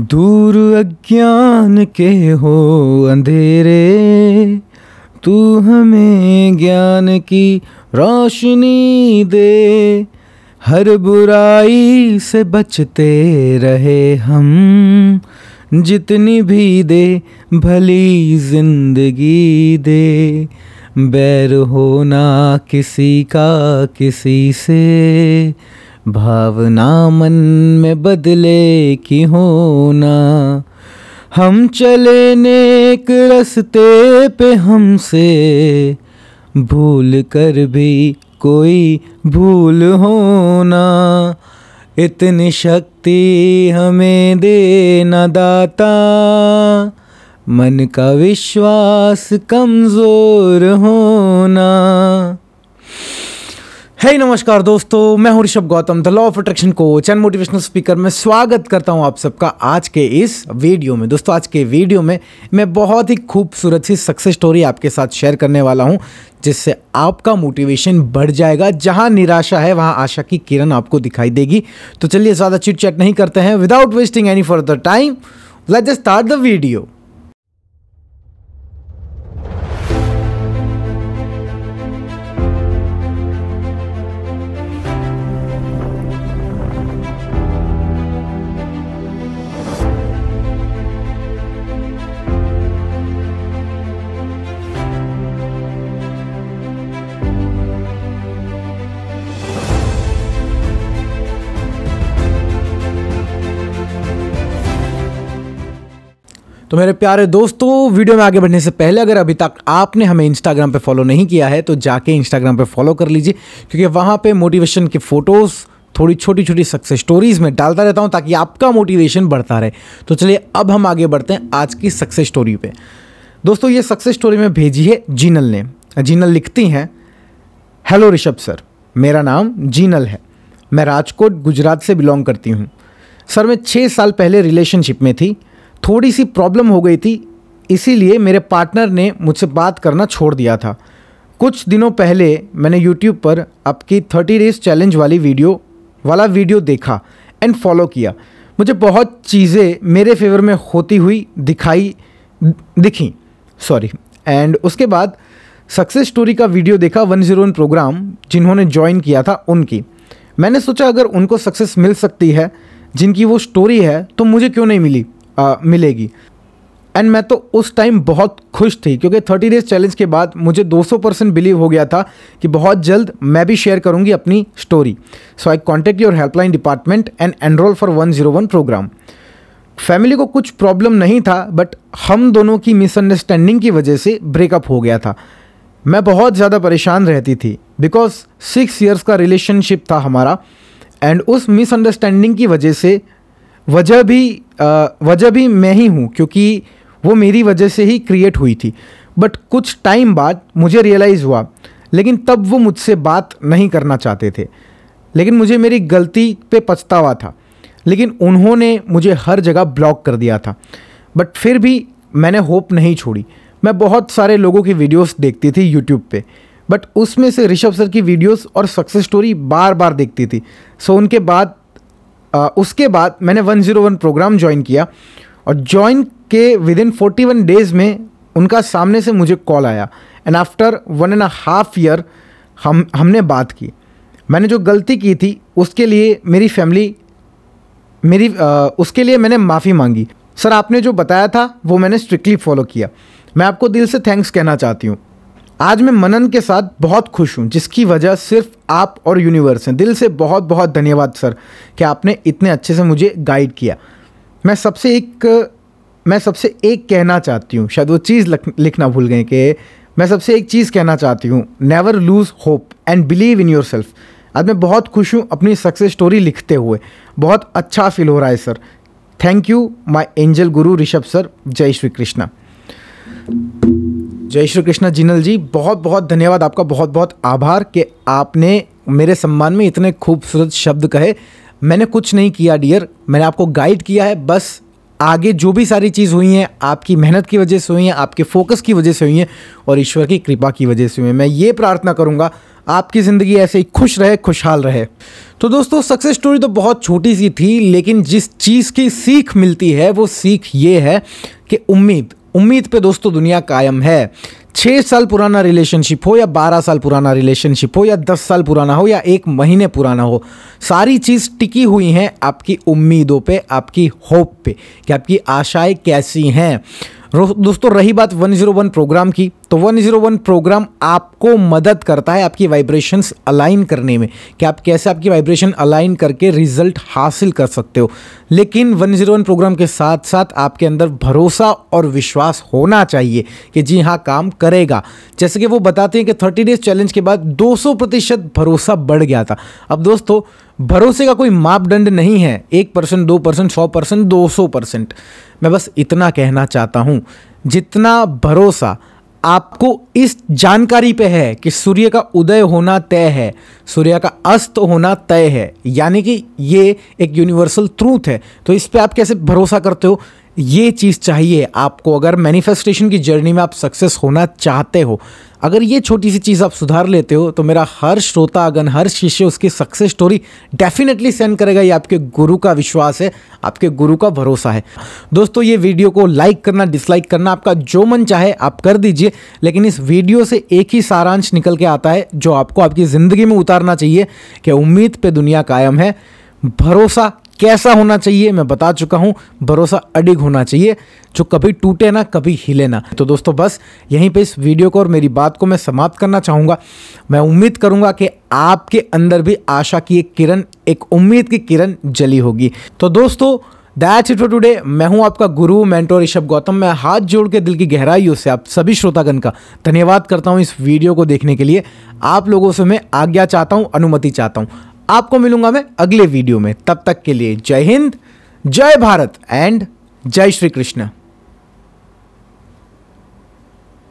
दूर अज्ञान के हो अंधेरे तू हमें ज्ञान की रोशनी दे हर बुराई से बचते रहे हम जितनी भी दे भली जिंदगी दे बैर होना किसी का किसी से भावना मन में बदले की होना हम चले नेक रस्ते पे हमसे भूल कर भी कोई भूल होना इतनी शक्ति हमें देना दाता मन का विश्वास कमज़ोर होना हे hey, नमस्कार दोस्तों मैं हूं Rishabh Gautam the law of attraction coach and motivational speaker में स्वागत करता हूं आप सबका आज के इस वीडियो में दोस्तों आज के वीडियो में मैं बहुत ही खूबसूरत सी सक्सेस स्टोरी आपके साथ शेयर करने वाला हूं जिससे आपका मोटिवेशन बढ़ जाएगा जहां निराशा है वहां आशा की किरण आपको दिखाई देगी तो चलिए ज़्यादा चिट चैट नहीं करते हैं without wasting any further time let just start the video तो मेरे प्यारे दोस्तों वीडियो में आगे बढ़ने से पहले अगर अभी तक आपने हमें इंस्टाग्राम पे फॉलो नहीं किया है तो जाके इंस्टाग्राम पे फॉलो कर लीजिए क्योंकि वहाँ पे मोटिवेशन की फ़ोटोज़ थोड़ी छोटी छोटी सक्सेस स्टोरीज में डालता रहता हूँ ताकि आपका मोटिवेशन बढ़ता रहे तो चलिए अब हम आगे बढ़ते हैं आज की सक्सेस स्टोरी पर दोस्तों ये सक्सेस स्टोरी में भेजी है जीनल ने जीनल लिखती हैं हेलो ऋषभ सर मेरा नाम जीनल है मैं राजकोट गुजरात से बिलोंग करती हूँ सर मैं छः साल पहले रिलेशनशिप में थी थोड़ी सी प्रॉब्लम हो गई थी इसीलिए मेरे पार्टनर ने मुझसे बात करना छोड़ दिया था कुछ दिनों पहले मैंने यूट्यूब पर आपकी थर्टी डेज चैलेंज वाली वीडियो वाला वीडियो देखा एंड फॉलो किया मुझे बहुत चीज़ें मेरे फेवर में होती हुई दिखाई दिखी सॉरी एंड उसके बाद सक्सेस स्टोरी का वीडियो देखा वन जीरो वन प्रोग्राम जिन्होंने ज्वाइन किया था उनकी मैंने सोचा अगर उनको सक्सेस मिल सकती है जिनकी वो स्टोरी है तो मुझे क्यों नहीं मिली आ, मिलेगी एंड मैं तो उस टाइम बहुत खुश थी क्योंकि थर्टी डेज चैलेंज के बाद मुझे 200 परसेंट बिलीव हो गया था कि बहुत जल्द मैं भी शेयर करूंगी अपनी story so I contact your helpline department and enrol for 101 programme family को कुछ प्रॉब्लम नहीं था बट हम दोनों की मिसअंडरस्टैंडिंग की वजह से ब्रेकअप हो गया था मैं बहुत ज़्यादा परेशान रहती थी बिकॉज सिक्स ईयर्स का रिलेशनशिप था हमारा एंड उस मिसअंडरस्टैंडिंग की वजह से वजह भी वजह भी मैं ही हूँ क्योंकि वो मेरी वजह से ही क्रिएट हुई थी बट कुछ टाइम बाद मुझे रियलाइज़ हुआ लेकिन तब वो मुझसे बात नहीं करना चाहते थे लेकिन मुझे मेरी गलती पे पछतावा था लेकिन उन्होंने मुझे हर जगह ब्लॉक कर दिया था बट फिर भी मैंने होप नहीं छोड़ी मैं बहुत सारे लोगों की वीडियोस देखती थी यूट्यूब पे बट उसमें से ऋषभ सर की वीडियोस और सक्सेस स्टोरी बार बार देखती थी सो उनके बाद आ, उसके बाद मैंने 101 प्रोग्राम ज्वाइन किया और ज्वाइन के within forty one days में उनका सामने से मुझे कॉल आया and after one and half year हम हमने बात की मैंने जो गलती की थी उसके लिए मेरी फैमिली मेरी आ, उसके लिए मैंने माफ़ी मांगी सर आपने जो बताया था वो मैंने स्ट्रिक्टली फॉलो किया मैं आपको दिल से थैंक्स कहना चाहती हूँ आज मैं मनन के साथ बहुत खुश हूँ जिसकी वजह सिर्फ आप और यूनिवर्स हैं दिल से बहुत बहुत धन्यवाद सर कि आपने इतने अच्छे से मुझे गाइड किया मैं सबसे एक मैं सबसे एक कहना चाहती हूँ शायद वो चीज़ लिखना भूल गए कि मैं सबसे एक चीज़ कहना चाहती हूँ never lose hope and believe in yourself आज मैं बहुत खुश हूँ अपनी सक्सेस स्टोरी लिखते हुए बहुत अच्छा फील हो रहा है sir thank you my angel guru Rishabh sir जय श्री कृष्णा जय श्री कृष्णा जिनल जी बहुत बहुत धन्यवाद आपका बहुत बहुत आभार कि आपने मेरे सम्मान में इतने खूबसूरत शब्द कहे मैंने कुछ नहीं किया डियर मैंने आपको गाइड किया है बस आगे जो भी सारी चीज़ हुई हैं आपकी मेहनत की वजह से हुई हैं आपके फोकस की वजह से हुई हैं और ईश्वर की कृपा की वजह से हुई हैं मैं ये प्रार्थना करूँगा आपकी ज़िंदगी ऐसे ही खुश रहे खुशहाल रहे तो दोस्तों सक्सेस स्टोरी तो बहुत छोटी सी थी लेकिन जिस चीज़ की सीख मिलती है वो सीख ये है कि उम्मीद उम्मीद पे दोस्तों दुनिया कायम है छः साल पुराना रिलेशनशिप हो या बारह साल पुराना रिलेशनशिप हो या दस साल पुराना हो या एक महीने पुराना हो सारी चीज़ टिकी हुई हैं आपकी उम्मीदों पे आपकी होप पे कि आपकी आशाएं कैसी हैं दोस्तों रही बात 101 प्रोग्राम की तो 101 प्रोग्राम आपको मदद करता है आपकी वाइब्रेशंस अलाइन करने में कि आप कैसे आपकी वाइब्रेशन अलाइन करके रिजल्ट हासिल कर सकते हो लेकिन 101 प्रोग्राम के साथ साथ आपके अंदर भरोसा और विश्वास होना चाहिए कि जी हाँ काम करेगा जैसे कि वो बताते हैं कि थर्टी डेज चैलेंज के बाद दो प्रतिशत भरोसा बढ़ गया था अब दोस्तों भरोसे का कोई मापदंड नहीं है एक परसेंट दो परसेंट सौ परसेंट दो सौ परसेंट मैं बस इतना कहना चाहता हूँ जितना भरोसा आपको इस जानकारी पे है कि सूर्य का उदय होना तय है सूर्य का अस्त होना तय है यानी कि ये एक यूनिवर्सल ट्रूथ है तो इस पर आप कैसे भरोसा करते हो ये चीज़ चाहिए आपको अगर मैनिफेस्टेशन की जर्नी में आप सक्सेस होना चाहते हो अगर ये छोटी सी चीज़ आप सुधार लेते हो तो मेरा हर श्रोता अगन हर शिष्य उसकी सक्सेस स्टोरी डेफिनेटली सेंड करेगा ये आपके गुरु का विश्वास है आपके गुरु का भरोसा है दोस्तों ये वीडियो को लाइक करना डिसलाइक करना आपका जो मन चाहे आप कर दीजिए लेकिन इस वीडियो से एक ही सारांश निकल के आता है जो आपको आपकी ज़िंदगी में उतारना चाहिए कि उम्मीद पर दुनिया कायम है भरोसा कैसा होना चाहिए मैं बता चुका हूँ भरोसा अडिग होना चाहिए जो कभी टूटे ना कभी हिले ना तो दोस्तों बस यहीं पे इस वीडियो को और मेरी बात को मैं समाप्त करना चाहूँगा मैं उम्मीद करूँगा कि आपके अंदर भी आशा की एक किरण एक उम्मीद की किरण जली होगी तो दोस्तों दैट्स इट फॉर टुडे मैं हूं आपका गुरु मेंटोर ऋषभ गौतम मैं हाथ जोड़ के दिल की गहराइयों से आप सभी श्रोतागण का धन्यवाद करता हूं इस वीडियो को देखने के लिए आप लोगों से मैं आज्ञा चाहता हूं अनुमति चाहता हूं आपको मिलूंगा मैं अगले वीडियो में तब तक के लिए जय हिंद जय भारत एंड जय श्री कृष्ण